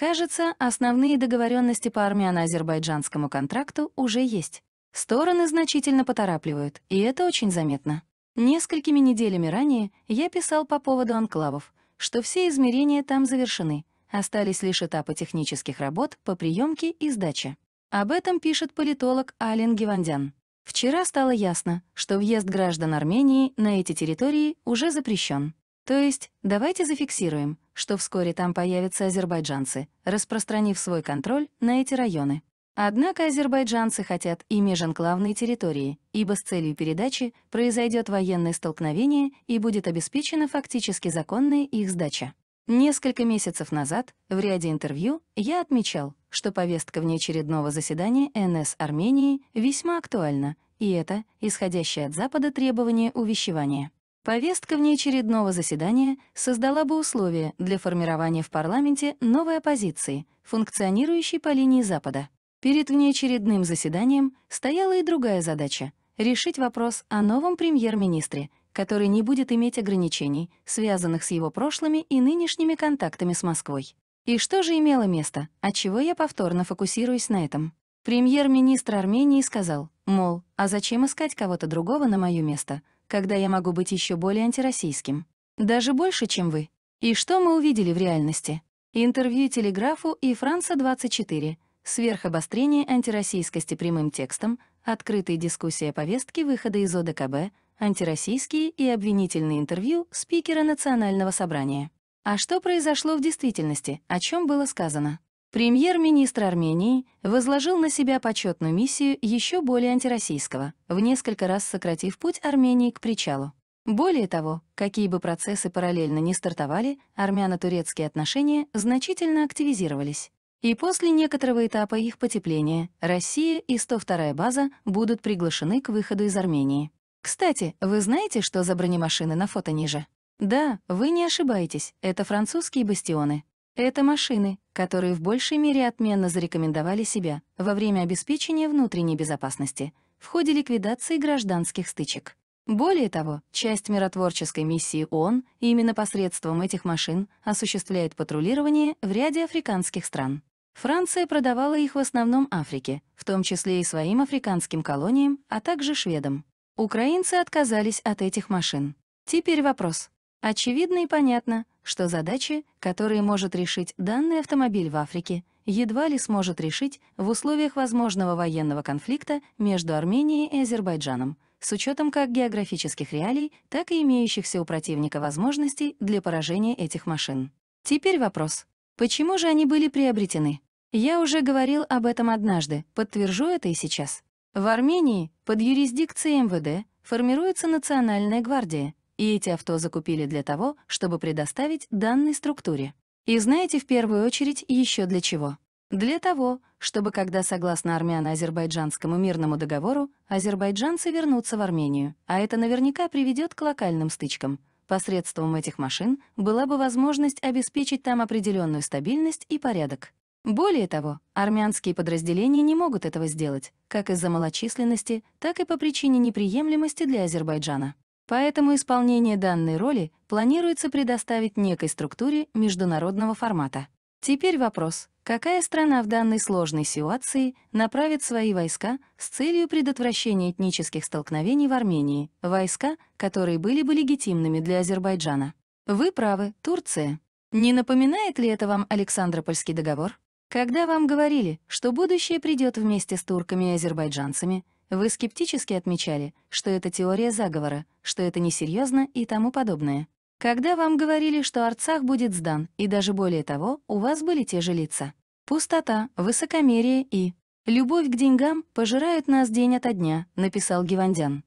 Кажется, основные договоренности по армяно-азербайджанскому контракту уже есть. Стороны значительно поторапливают, и это очень заметно. Несколькими неделями ранее я писал по поводу анклавов, что все измерения там завершены, остались лишь этапы технических работ по приемке и сдаче. Об этом пишет политолог Ален Гевандян. Вчера стало ясно, что въезд граждан Армении на эти территории уже запрещен. То есть, давайте зафиксируем, что вскоре там появятся азербайджанцы, распространив свой контроль на эти районы. Однако азербайджанцы хотят и меженклавные территории, ибо с целью передачи произойдет военное столкновение и будет обеспечена фактически законная их сдача. Несколько месяцев назад в ряде интервью я отмечал, что повестка внеочередного заседания НС Армении весьма актуальна, и это исходящее от Запада требование увещевания. Повестка внеочередного заседания создала бы условия для формирования в парламенте новой оппозиции, функционирующей по линии Запада. Перед внеочередным заседанием стояла и другая задача — решить вопрос о новом премьер-министре, который не будет иметь ограничений, связанных с его прошлыми и нынешними контактами с Москвой. И что же имело место, отчего я повторно фокусируюсь на этом? Премьер-министр Армении сказал, мол, а зачем искать кого-то другого на мое место? когда я могу быть еще более антироссийским. Даже больше, чем вы. И что мы увидели в реальности? Интервью «Телеграфу» и «Франца-24», сверхобострение антироссийскости прямым текстом, открытая дискуссия повестки выхода из ОДКБ, антироссийские и обвинительные интервью спикера Национального собрания. А что произошло в действительности, о чем было сказано? Премьер-министр Армении возложил на себя почетную миссию еще более антироссийского, в несколько раз сократив путь Армении к причалу. Более того, какие бы процессы параллельно не стартовали, армяно-турецкие отношения значительно активизировались. И после некоторого этапа их потепления Россия и 102-я база будут приглашены к выходу из Армении. Кстати, вы знаете, что за бронемашины на фото ниже? Да, вы не ошибаетесь, это французские бастионы, это машины, которые в большей мере отменно зарекомендовали себя во время обеспечения внутренней безопасности в ходе ликвидации гражданских стычек. Более того, часть миротворческой миссии ООН именно посредством этих машин осуществляет патрулирование в ряде африканских стран. Франция продавала их в основном Африке, в том числе и своим африканским колониям, а также шведам. Украинцы отказались от этих машин. Теперь вопрос. Очевидно и понятно, что задачи, которые может решить данный автомобиль в Африке, едва ли сможет решить в условиях возможного военного конфликта между Арменией и Азербайджаном, с учетом как географических реалий, так и имеющихся у противника возможностей для поражения этих машин. Теперь вопрос. Почему же они были приобретены? Я уже говорил об этом однажды, подтвержу это и сейчас. В Армении под юрисдикцией МВД формируется Национальная гвардия — и эти авто закупили для того, чтобы предоставить данной структуре. И знаете, в первую очередь, еще для чего? Для того, чтобы, когда согласно армяно-азербайджанскому мирному договору, азербайджанцы вернутся в Армению, а это наверняка приведет к локальным стычкам, посредством этих машин была бы возможность обеспечить там определенную стабильность и порядок. Более того, армянские подразделения не могут этого сделать, как из-за малочисленности, так и по причине неприемлемости для Азербайджана. Поэтому исполнение данной роли планируется предоставить некой структуре международного формата. Теперь вопрос, какая страна в данной сложной ситуации направит свои войска с целью предотвращения этнических столкновений в Армении, войска, которые были бы легитимными для Азербайджана? Вы правы, Турция. Не напоминает ли это вам Александропольский договор? Когда вам говорили, что будущее придет вместе с турками и азербайджанцами, вы скептически отмечали, что это теория заговора, что это несерьезно и тому подобное. Когда вам говорили, что Арцах будет сдан, и даже более того, у вас были те же лица. Пустота, высокомерие и «любовь к деньгам пожирают нас день ото дня», написал Гевандян.